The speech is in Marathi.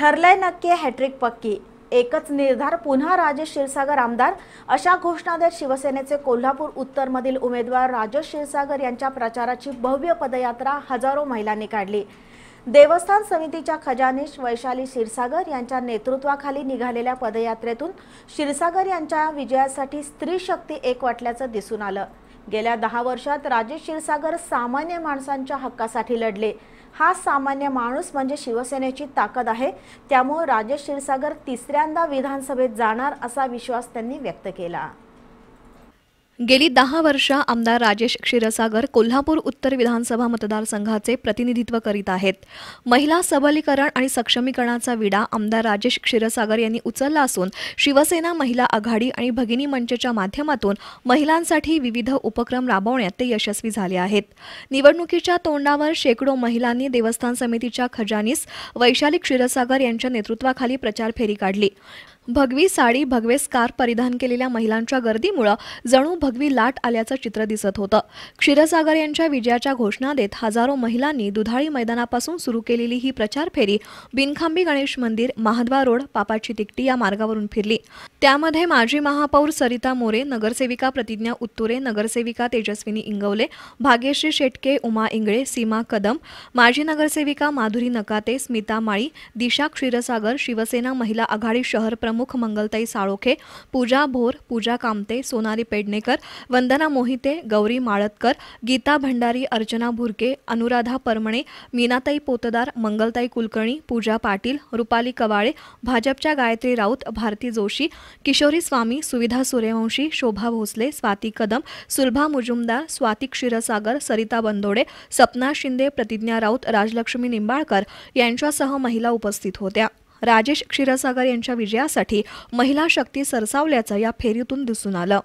ठरलंय नक्की हॅट्रिक पक्की एकच निर्धार पुन्हा राजेश क्षीरसागर आमदार अशा घोषणा देत शिवसेनेचे कोल्हापूर उत्तरमधील उमेदवार राजेश क्षीरसागर यांच्या प्रचाराची भव्य पदयात्रा हजारो महिलांनी काढली देवस्थान समितीच्या खजानीश वैशाली क्षीरसागर यांच्या नेतृत्वाखाली निघालेल्या पदयात्रेतून क्षीरसागर यांच्या विजयासाठी स्त्री शक्ती एक वाटल्याचं दिसून आलं गेल्या दहा वर्षात राजेश क्षीरसागर सामान्य माणसांच्या हक्कासाठी लढले हा सामान्य माणूस म्हणजे शिवसेनेची ताकद आहे त्यामुळे राजेश क्षीरसागर तिसऱ्यांदा विधानसभेत जाणार असा विश्वास त्यांनी व्यक्त केला गेली दहा वर्ष आमदार राजेश क्षीरसागर कोल्हापूर उत्तर विधानसभा मतदारसंघाचे प्रतिनिधित्व करीत आहेत महिला सबलीकरण आणि सक्षमीकरणाचा विडा आमदार राजेश क्षीरसागर यांनी उचलला असून शिवसेना महिला आघाडी आणि भगिनी मंचच्या माध्यमातून महिलांसाठी विविध उपक्रम राबवण्यात ते यशस्वी झाले आहेत निवडणुकीच्या तोंडावर शेकडो महिलांनी देवस्थान समितीच्या खजानीस वैशाली क्षीरसागर यांच्या नेतृत्वाखाली प्रचार फेरी काढली भगवी साडी भगवे स्कार परिधान केलेल्या महिलांच्या गर्दीमुळे जणू भगवी लाट आल्याचं चित्र दिसत होतं क्षीरसागर यांच्या विजयाच्या घोषणा देत हजारो महिलांनी दुधाळी मैदानापासून सुरू केलेली ही प्रचार फेरी बिनखांबी गणेश मंदिर महाद्वा रोड पापाची तिकटी या मार्गावरून फिरली त्यामध्ये माजी महापौर सरिता मोरे नगरसेविका प्रतिज्ञा उत्तुरे नगरसेविका तेजस्विनी इंगवले भाग्यश्री शेटके उमा इंगळे सीमा कदम माजी नगरसेविका माधुरी नकाते स्मिता माळी दिशा क्षीरसागर शिवसेना महिला आघाडी शहर प्रमुख प्रमुख मंगलताई साळोखे पूजा भोर पूजा कामते सोनाली पेडणेकर वंदना मोहिते गौरी माळतकर गीता भंडारी अर्चना भुरके अनुराधा परमणे मीनाताई पोतदार मंगलताई कुलकर्णी पूजा पाटील रुपाली कवाळे भाजपच्या गायत्री राऊत भारती जोशी किशोरी स्वामी सुविधा सूर्यवंशी शोभा भोसले स्वाती कदम सुलभा मुजुमदार स्वाती क्षीरसागर सरिता बंदोडे सपना शिंदे प्रतिज्ञा राऊत राजलक्ष्मी निंबाळकर यांच्यासह महिला उपस्थित होत्या राजेश क्षीरसागर यांच्या विजयासाठी महिला शक्ती सरसावल्याचं या फेरीतून दिसून आलं